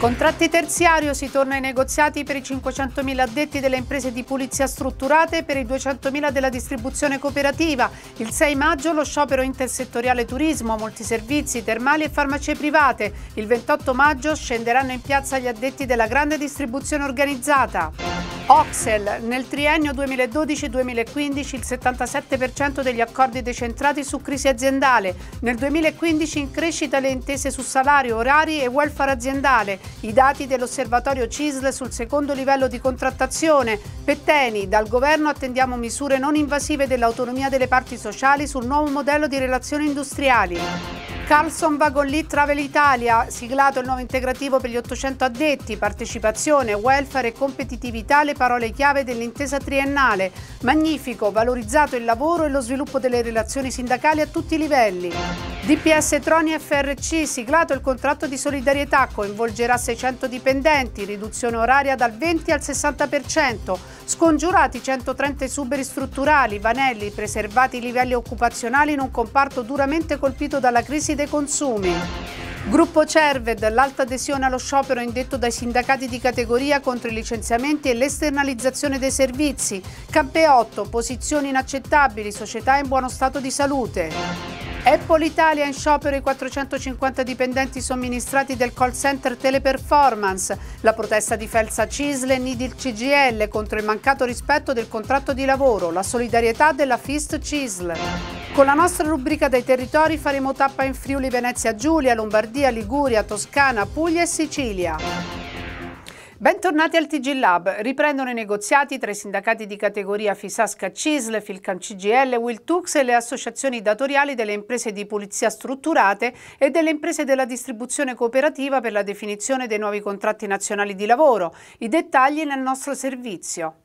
Contratti terziario, si torna ai negoziati per i 500.000 addetti delle imprese di pulizia strutturate e per i 200.000 della distribuzione cooperativa. Il 6 maggio lo sciopero intersettoriale turismo, molti servizi, termali e farmacie private. Il 28 maggio scenderanno in piazza gli addetti della grande distribuzione organizzata. Oxel, nel triennio 2012-2015 il 77% degli accordi decentrati su crisi aziendale, nel 2015 in crescita le intese su salario, orari e welfare aziendale, i dati dell'osservatorio CISL sul secondo livello di contrattazione, Petteni, dal governo attendiamo misure non invasive dell'autonomia delle parti sociali sul nuovo modello di relazioni industriali. Carlson Wagon Lead Travel Italia, siglato il nuovo integrativo per gli 800 addetti, partecipazione, welfare e competitività le parole chiave dell'intesa triennale. Magnifico, valorizzato il lavoro e lo sviluppo delle relazioni sindacali a tutti i livelli. DPS Troni FRC, siglato il contratto di solidarietà, coinvolgerà 600 dipendenti, riduzione oraria dal 20 al 60%, scongiurati 130 esuberi strutturali, vanelli, preservati i livelli occupazionali in un comparto duramente colpito dalla crisi dei consumi. Gruppo Cerved, l'alta adesione allo sciopero indetto dai sindacati di categoria contro i licenziamenti e l'esternalizzazione dei servizi. Campeotto, posizioni inaccettabili, società in buono stato di salute. Apple Italia in sciopero i 450 dipendenti somministrati del call center Teleperformance, la protesta di Felsa Cisle e Nidil CGL contro il mancato rispetto del contratto di lavoro, la solidarietà della FIST Cisle. Con la nostra rubrica dei territori faremo tappa in Friuli, Venezia, Giulia, Lombardia, Liguria, Toscana, Puglia e Sicilia. Bentornati al TG Lab. Riprendono i negoziati tra i sindacati di categoria Fisasca CISL, Filcam CGL, Wiltux e le associazioni datoriali delle imprese di pulizia strutturate e delle imprese della distribuzione cooperativa per la definizione dei nuovi contratti nazionali di lavoro. I dettagli nel nostro servizio.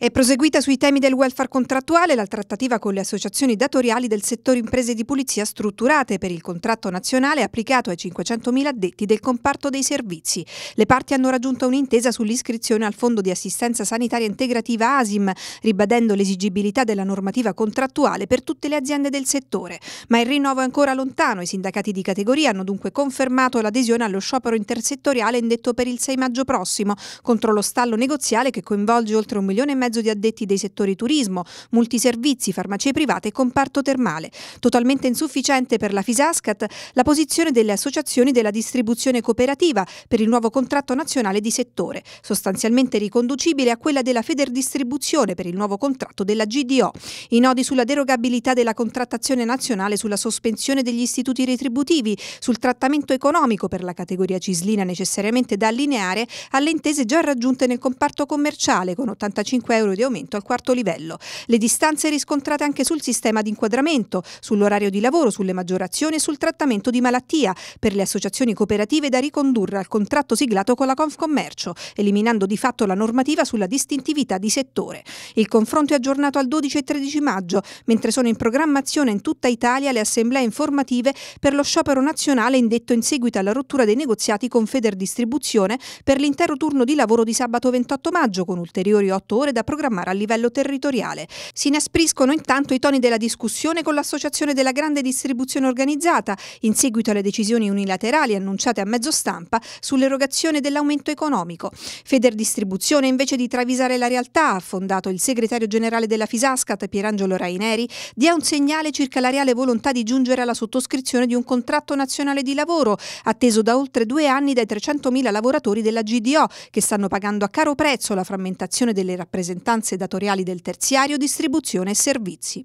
È proseguita sui temi del welfare contrattuale la trattativa con le associazioni datoriali del settore imprese di pulizia strutturate per il contratto nazionale applicato ai 500.000 addetti del comparto dei servizi. Le parti hanno raggiunto un'intesa sull'iscrizione al Fondo di assistenza sanitaria integrativa ASIM, ribadendo l'esigibilità della normativa contrattuale per tutte le aziende del settore. Ma il rinnovo è ancora lontano, i sindacati di categoria hanno dunque confermato l'adesione allo sciopero intersettoriale indetto per il 6 maggio prossimo contro lo stallo negoziale che coinvolge oltre un milione e mezzo mezzo di addetti dei settori turismo, multiservizi, farmacie private e comparto termale. Totalmente insufficiente per la Fisascat la posizione delle associazioni della distribuzione cooperativa per il nuovo contratto nazionale di settore, sostanzialmente riconducibile a quella della Feder Distribuzione per il nuovo contratto della GDO. I nodi sulla derogabilità della contrattazione nazionale, sulla sospensione degli istituti retributivi, sul trattamento economico per la categoria cislina necessariamente da allineare alle intese già raggiunte nel comparto commerciale con 85 euro euro di aumento al quarto livello. Le distanze riscontrate anche sul sistema di inquadramento, sull'orario di lavoro, sulle maggiorazioni e sul trattamento di malattia per le associazioni cooperative da ricondurre al contratto siglato con la Confcommercio, eliminando di fatto la normativa sulla distintività di settore. Il confronto è aggiornato al 12 e 13 maggio, mentre sono in programmazione in tutta Italia le assemblee informative per lo sciopero nazionale indetto in seguito alla rottura dei negoziati con Feder Distribuzione per l'intero turno di lavoro di sabato 28 maggio, con ulteriori 8 ore da programmare a livello territoriale. Si inaspriscono intanto i toni della discussione con l'Associazione della Grande Distribuzione Organizzata, in seguito alle decisioni unilaterali annunciate a mezzo stampa sull'erogazione dell'aumento economico. Feder Distribuzione, invece di travisare la realtà, ha fondato il segretario generale della Fisascat, Pierangelo Raineri, dia un segnale circa la reale volontà di giungere alla sottoscrizione di un contratto nazionale di lavoro, atteso da oltre due anni dai 300.000 lavoratori della GDO, che stanno pagando a caro prezzo la frammentazione delle rappresentanze rappresentanze datoriali del terziario, distribuzione e servizi.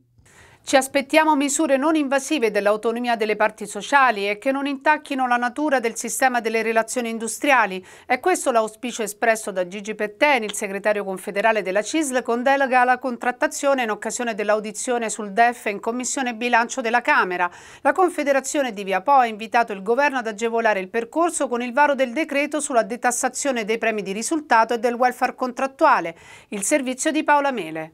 Ci aspettiamo misure non invasive dell'autonomia delle parti sociali e che non intacchino la natura del sistema delle relazioni industriali. È questo l'auspicio espresso da Gigi Petteni, il segretario confederale della CISL, con delega alla contrattazione in occasione dell'audizione sul DEF in Commissione Bilancio della Camera. La Confederazione di Via Po ha invitato il governo ad agevolare il percorso con il varo del decreto sulla detassazione dei premi di risultato e del welfare contrattuale. Il servizio di Paola Mele.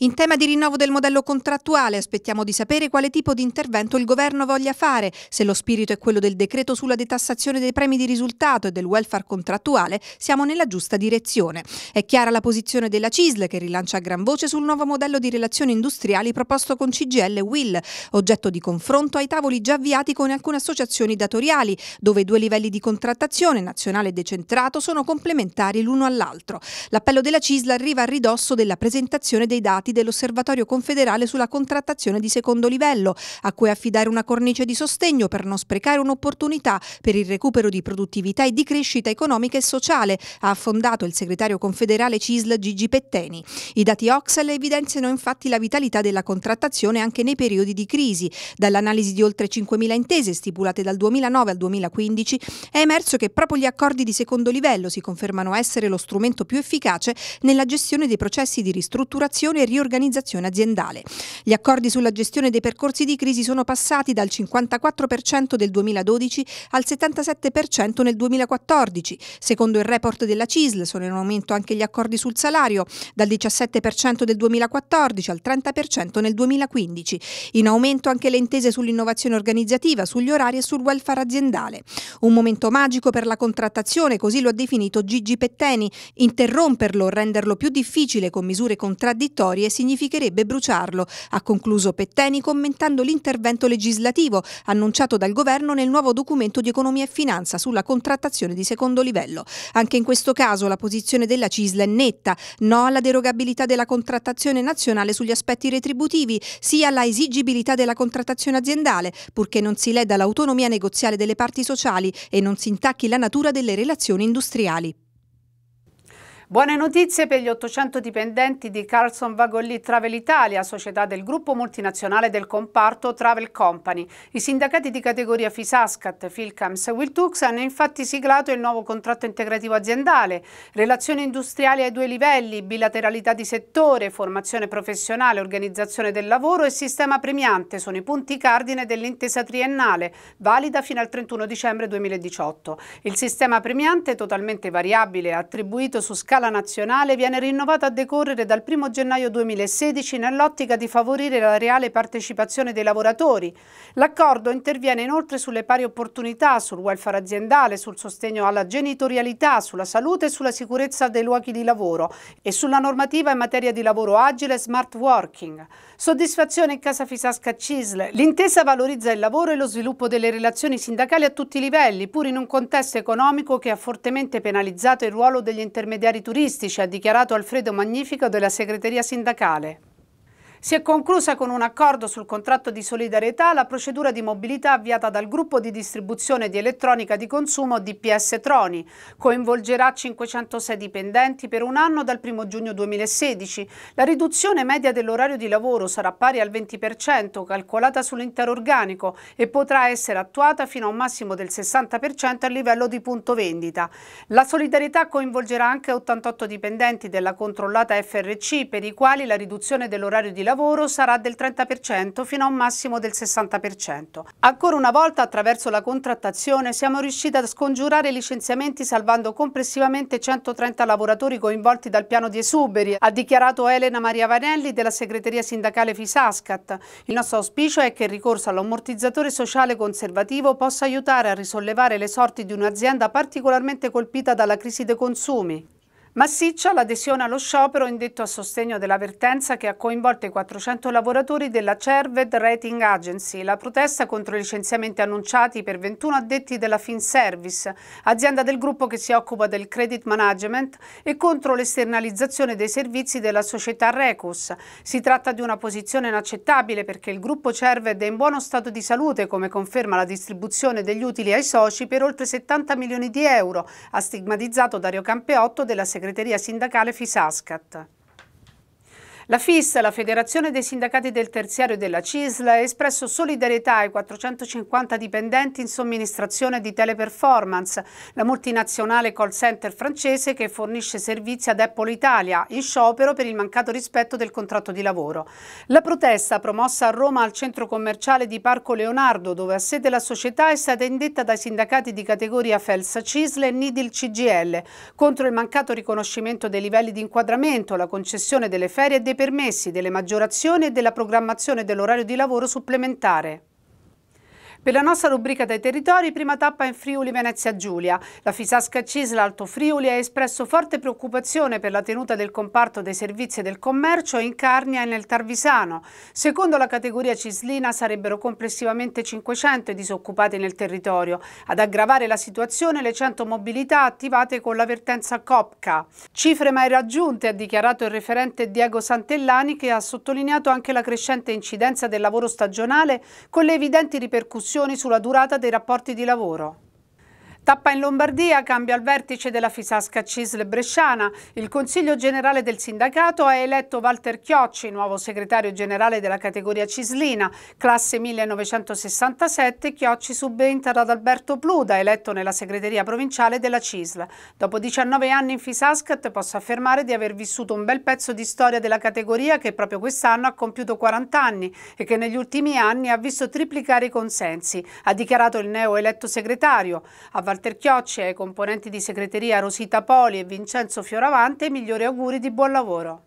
In tema di rinnovo del modello contrattuale aspettiamo di sapere quale tipo di intervento il governo voglia fare, se lo spirito è quello del decreto sulla detassazione dei premi di risultato e del welfare contrattuale, siamo nella giusta direzione. È chiara la posizione della CISL che rilancia a gran voce sul nuovo modello di relazioni industriali proposto con CGL e WIL, oggetto di confronto ai tavoli già avviati con alcune associazioni datoriali, dove i due livelli di contrattazione, nazionale e decentrato, sono complementari l'uno all'altro. L'appello della CISL arriva a ridosso della presentazione dei dati dati dell'Osservatorio Confederale sulla contrattazione di secondo livello, a cui affidare una cornice di sostegno per non sprecare un'opportunità per il recupero di produttività e di crescita economica e sociale, ha affondato il segretario confederale CISL Gigi Petteni. I dati Oxel evidenziano infatti la vitalità della contrattazione anche nei periodi di crisi. Dall'analisi di oltre 5.000 intese stipulate dal 2009 al 2015 è emerso che proprio gli accordi di secondo livello si confermano essere lo strumento più efficace nella gestione dei processi di ristrutturazione e riorganizzazione riorganizzazione aziendale. Gli accordi sulla gestione dei percorsi di crisi sono passati dal 54% del 2012 al 77% nel 2014. Secondo il report della CISL sono in aumento anche gli accordi sul salario, dal 17% del 2014 al 30% nel 2015. In aumento anche le intese sull'innovazione organizzativa, sugli orari e sul welfare aziendale. Un momento magico per la contrattazione, così lo ha definito Gigi Petteni. Interromperlo, renderlo più difficile con misure contraddittorie e significherebbe bruciarlo, ha concluso Petteni commentando l'intervento legislativo annunciato dal governo nel nuovo documento di economia e finanza sulla contrattazione di secondo livello. Anche in questo caso la posizione della CISL è netta, no alla derogabilità della contrattazione nazionale sugli aspetti retributivi, sì alla esigibilità della contrattazione aziendale, purché non si leda l'autonomia negoziale delle parti sociali e non si intacchi la natura delle relazioni industriali. Buone notizie per gli 800 dipendenti di Carlson Vagolli Travel Italia, società del gruppo multinazionale del comparto Travel Company. I sindacati di categoria Fisascat, Filcams e Wiltux hanno infatti siglato il nuovo contratto integrativo aziendale, relazioni industriali ai due livelli, bilateralità di settore, formazione professionale, organizzazione del lavoro e sistema premiante sono i punti cardine dell'intesa triennale, valida fino al 31 dicembre 2018. Il sistema premiante, totalmente variabile, attribuito su scala scala nazionale viene rinnovata a decorrere dal 1 gennaio 2016 nell'ottica di favorire la reale partecipazione dei lavoratori. L'accordo interviene inoltre sulle pari opportunità, sul welfare aziendale, sul sostegno alla genitorialità, sulla salute e sulla sicurezza dei luoghi di lavoro e sulla normativa in materia di lavoro agile e smart working. Soddisfazione in Casa Fisasca Cisle. L'intesa valorizza il lavoro e lo sviluppo delle relazioni sindacali a tutti i livelli, pur in un contesto economico che ha fortemente penalizzato il ruolo degli intermediari turistici, ha dichiarato Alfredo Magnifico della segreteria sindacale. Si è conclusa con un accordo sul contratto di solidarietà la procedura di mobilità avviata dal gruppo di distribuzione di elettronica di consumo DPS Troni. Coinvolgerà 506 dipendenti per un anno dal 1 giugno 2016. La riduzione media dell'orario di lavoro sarà pari al 20%, calcolata sull'intero organico, e potrà essere attuata fino a un massimo del 60% a livello di punto vendita. La solidarietà coinvolgerà anche 88 dipendenti della controllata FRC per i quali la riduzione dell'orario di lavoro lavoro sarà del 30% fino a un massimo del 60%. Ancora una volta attraverso la contrattazione siamo riusciti a scongiurare i licenziamenti salvando complessivamente 130 lavoratori coinvolti dal piano di esuberi, ha dichiarato Elena Maria Vanelli della segreteria sindacale Fisascat. Il nostro auspicio è che il ricorso all'ammortizzatore sociale conservativo possa aiutare a risollevare le sorti di un'azienda particolarmente colpita dalla crisi dei consumi. Massiccia l'adesione allo sciopero indetto a sostegno dell'avvertenza che ha coinvolto i 400 lavoratori della Cerved Rating Agency, la protesta contro i licenziamenti annunciati per 21 addetti della FinService, azienda del gruppo che si occupa del credit management, e contro l'esternalizzazione dei servizi della società Recus. Si tratta di una posizione inaccettabile perché il gruppo Cerved è in buono stato di salute, come conferma la distribuzione degli utili ai soci per oltre 70 milioni di euro, ha stigmatizzato Dario Campeotto della segreteria segreteria sindacale Fisascat. La FIS, la Federazione dei Sindacati del Terziario della CISL, ha espresso solidarietà ai 450 dipendenti in somministrazione di teleperformance, la multinazionale call center francese che fornisce servizi ad Apple Italia, in sciopero per il mancato rispetto del contratto di lavoro. La protesta, promossa a Roma al centro commerciale di Parco Leonardo, dove ha sede la società, è stata indetta dai sindacati di categoria Felsa CISL e Nidil CGL contro il mancato riconoscimento dei livelli di inquadramento, la concessione delle ferie e dei permessi, delle maggiorazioni e della programmazione dell'orario di lavoro supplementare. Per la nostra rubrica dei territori, prima tappa in Friuli Venezia Giulia. La Fisasca Cisla Alto Friuli ha espresso forte preoccupazione per la tenuta del comparto dei servizi e del commercio in Carnia e nel Tarvisano. Secondo la categoria cislina sarebbero complessivamente 500 i disoccupati nel territorio. Ad aggravare la situazione le 100 mobilità attivate con l'avvertenza COPCA. Cifre mai raggiunte, ha dichiarato il referente Diego Santellani che ha sottolineato anche la crescente incidenza del lavoro stagionale con le evidenti ripercussioni discussioni sulla durata dei rapporti di lavoro. Tappa in Lombardia, cambio al vertice della Fisasca Cisle Bresciana. Il Consiglio Generale del Sindacato ha eletto Walter Chiocci, nuovo segretario generale della categoria Cislina, classe 1967. Chiocci subentra ad Alberto Pluda, eletto nella segreteria provinciale della Cisl. Dopo 19 anni in Fisascat posso affermare di aver vissuto un bel pezzo di storia della categoria che proprio quest'anno ha compiuto 40 anni e che negli ultimi anni ha visto triplicare i consensi, ha dichiarato il neo eletto segretario. A Walter Chiocci, ai componenti di segreteria Rosita Poli e Vincenzo Fioravante i migliori auguri di buon lavoro.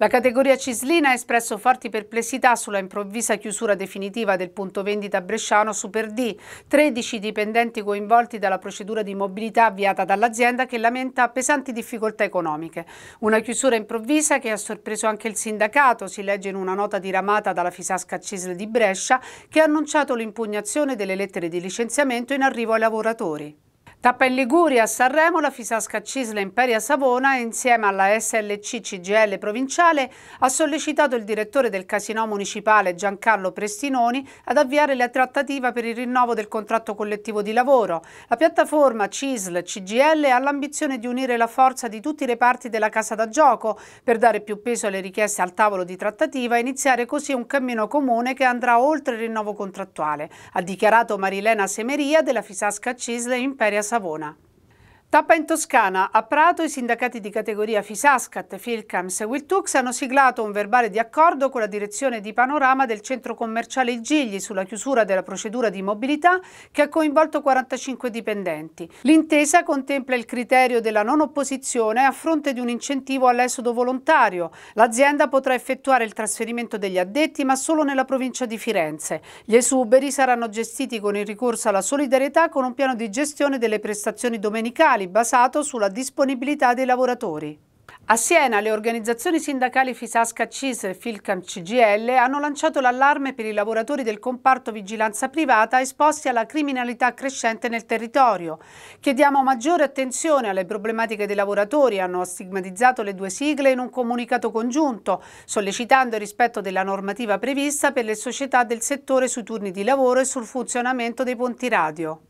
La categoria Cislina ha espresso forti perplessità sulla improvvisa chiusura definitiva del punto vendita bresciano Super D, 13 dipendenti coinvolti dalla procedura di mobilità avviata dall'azienda che lamenta pesanti difficoltà economiche. Una chiusura improvvisa che ha sorpreso anche il sindacato, si legge in una nota diramata dalla Fisasca Cisle di Brescia, che ha annunciato l'impugnazione delle lettere di licenziamento in arrivo ai lavoratori. Tappa in Liguria, a Sanremo, la Fisasca Cisla Imperia Savona insieme alla SLC CGL provinciale ha sollecitato il direttore del Casinò municipale Giancarlo Prestinoni ad avviare la trattativa per il rinnovo del contratto collettivo di lavoro. La piattaforma Cisl CGL ha l'ambizione di unire la forza di tutti i reparti della casa da gioco per dare più peso alle richieste al tavolo di trattativa e iniziare così un cammino comune che andrà oltre il rinnovo contrattuale, ha dichiarato Marilena Semeria della Fisasca Cisla Imperia Savona Savona. Tappa in Toscana. A Prato i sindacati di categoria Fisascat, Filcams e Wiltux hanno siglato un verbale di accordo con la direzione di panorama del centro commerciale Il Gigli sulla chiusura della procedura di mobilità che ha coinvolto 45 dipendenti. L'intesa contempla il criterio della non opposizione a fronte di un incentivo all'esodo volontario. L'azienda potrà effettuare il trasferimento degli addetti ma solo nella provincia di Firenze. Gli esuberi saranno gestiti con il ricorso alla solidarietà con un piano di gestione delle prestazioni domenicali salariali basato sulla disponibilità dei lavoratori. A Siena le organizzazioni sindacali Fisasca CIS e Filcam CGL hanno lanciato l'allarme per i lavoratori del comparto vigilanza privata esposti alla criminalità crescente nel territorio. Chiediamo maggiore attenzione alle problematiche dei lavoratori, hanno stigmatizzato le due sigle in un comunicato congiunto, sollecitando il rispetto della normativa prevista per le società del settore sui turni di lavoro e sul funzionamento dei ponti radio.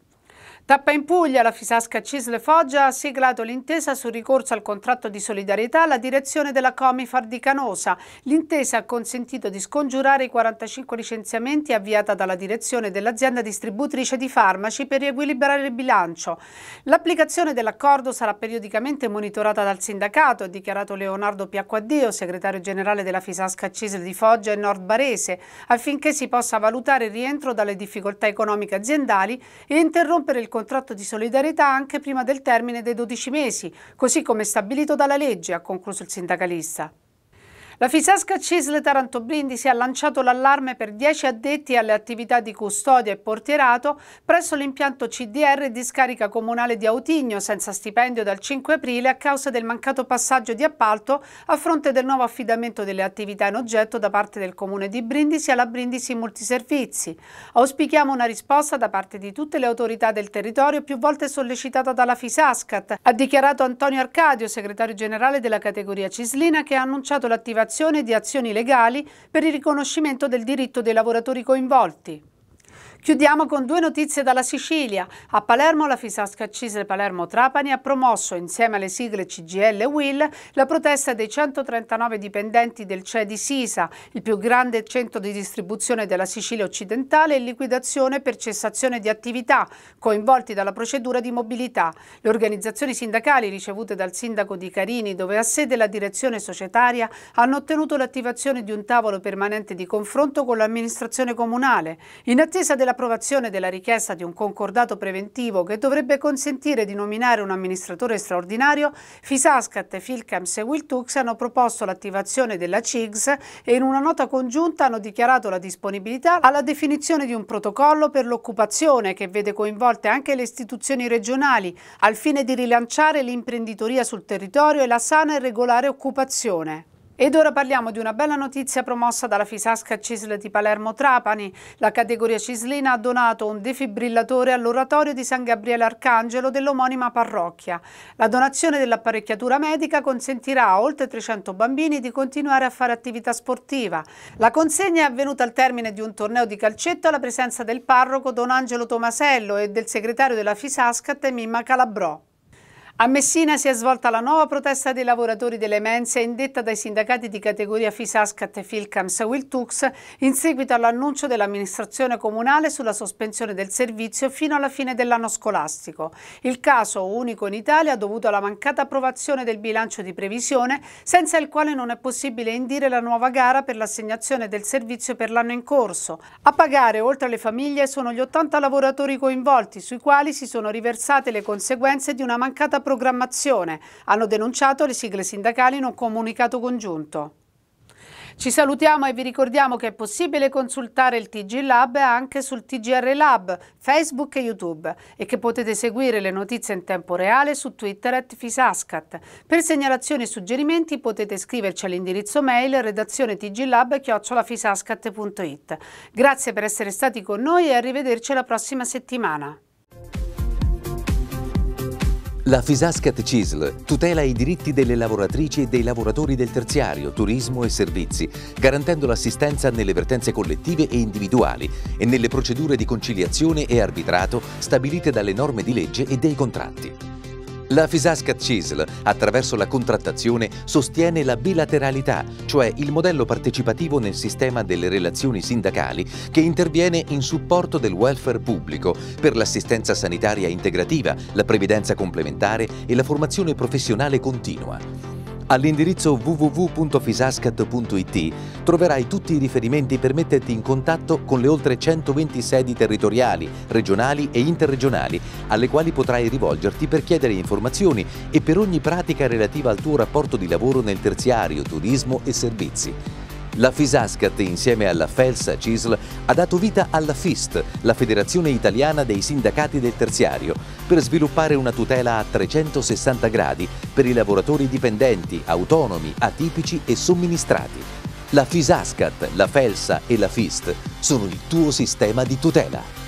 Tappa in Puglia, la Fisasca Cisle Foggia ha siglato l'intesa sul ricorso al contratto di solidarietà alla direzione della Comifar di Canosa. L'intesa ha consentito di scongiurare i 45 licenziamenti avviata dalla direzione dell'azienda distributrice di farmaci per riequilibrare il bilancio. L'applicazione dell'accordo sarà periodicamente monitorata dal sindacato, ha dichiarato Leonardo Piacquaddio, segretario generale della Fisasca Cisle di Foggia e Nord Barese, affinché si possa valutare il rientro dalle difficoltà economiche aziendali e interrompere il contratto contratto di solidarietà anche prima del termine dei 12 mesi, così come stabilito dalla legge, ha concluso il sindacalista. La Fisasca CISL Taranto Brindisi ha lanciato l'allarme per 10 addetti alle attività di custodia e portierato presso l'impianto CDR di scarica comunale di Autigno senza stipendio dal 5 aprile a causa del mancato passaggio di appalto a fronte del nuovo affidamento delle attività in oggetto da parte del comune di Brindisi alla Brindisi Multiservizi. Auspichiamo una risposta da parte di tutte le autorità del territorio più volte sollecitata dalla Fisascat, ha dichiarato Antonio Arcadio, segretario generale della categoria Cislina che ha annunciato l'attivazione l'attivazione di azioni legali per il riconoscimento del diritto dei lavoratori coinvolti. Chiudiamo con due notizie dalla Sicilia. A Palermo la Fisasca Cisle Palermo Trapani ha promosso, insieme alle sigle CGL e WIL, la protesta dei 139 dipendenti del CEDI Sisa, il più grande centro di distribuzione della Sicilia occidentale, in liquidazione per cessazione di attività, coinvolti dalla procedura di mobilità. Le organizzazioni sindacali ricevute dal sindaco di Carini, dove ha sede la direzione societaria, hanno ottenuto l'attivazione di un tavolo permanente di confronto con l'amministrazione comunale. In attesa della l'approvazione della richiesta di un concordato preventivo che dovrebbe consentire di nominare un amministratore straordinario, Fisascat, Filcams e Wiltux hanno proposto l'attivazione della CIGS e in una nota congiunta hanno dichiarato la disponibilità alla definizione di un protocollo per l'occupazione che vede coinvolte anche le istituzioni regionali al fine di rilanciare l'imprenditoria sul territorio e la sana e regolare occupazione. Ed ora parliamo di una bella notizia promossa dalla Fisasca Cisle di Palermo Trapani. La categoria cislina ha donato un defibrillatore all'oratorio di San Gabriele Arcangelo dell'omonima parrocchia. La donazione dell'apparecchiatura medica consentirà a oltre 300 bambini di continuare a fare attività sportiva. La consegna è avvenuta al termine di un torneo di calcetto alla presenza del parroco Don Angelo Tomasello e del segretario della Fisasca Temimma Calabrò. A Messina si è svolta la nuova protesta dei lavoratori delle mense indetta dai sindacati di categoria Fisascat e Filcams Wiltux in seguito all'annuncio dell'amministrazione comunale sulla sospensione del servizio fino alla fine dell'anno scolastico. Il caso, unico in Italia, dovuto alla mancata approvazione del bilancio di previsione, senza il quale non è possibile indire la nuova gara per l'assegnazione del servizio per l'anno in corso. A pagare, oltre alle famiglie, sono gli 80 lavoratori coinvolti, sui quali si sono riversate le conseguenze di una mancata approvazione programmazione, hanno denunciato le sigle sindacali in un comunicato congiunto. Ci salutiamo e vi ricordiamo che è possibile consultare il TG Lab anche sul TGR Lab, Facebook e YouTube e che potete seguire le notizie in tempo reale su Twitter at Fisascat. Per segnalazioni e suggerimenti potete scriverci all'indirizzo mail redazione tglab.fisascat.it. Grazie per essere stati con noi e arrivederci la prossima settimana. La Fisascat CISL tutela i diritti delle lavoratrici e dei lavoratori del terziario, turismo e servizi, garantendo l'assistenza nelle vertenze collettive e individuali e nelle procedure di conciliazione e arbitrato stabilite dalle norme di legge e dei contratti. La Fisasca CISL, attraverso la contrattazione, sostiene la bilateralità, cioè il modello partecipativo nel sistema delle relazioni sindacali che interviene in supporto del welfare pubblico per l'assistenza sanitaria integrativa, la previdenza complementare e la formazione professionale continua. All'indirizzo www.fisascat.it troverai tutti i riferimenti per metterti in contatto con le oltre 120 sedi territoriali, regionali e interregionali, alle quali potrai rivolgerti per chiedere informazioni e per ogni pratica relativa al tuo rapporto di lavoro nel terziario, turismo e servizi. La Fisascat, insieme alla Felsa Cisl, ha dato vita alla FIST, la Federazione Italiana dei Sindacati del Terziario, per sviluppare una tutela a 360 gradi per i lavoratori dipendenti, autonomi, atipici e somministrati. La Fisascat, la Felsa e la FIST sono il tuo sistema di tutela.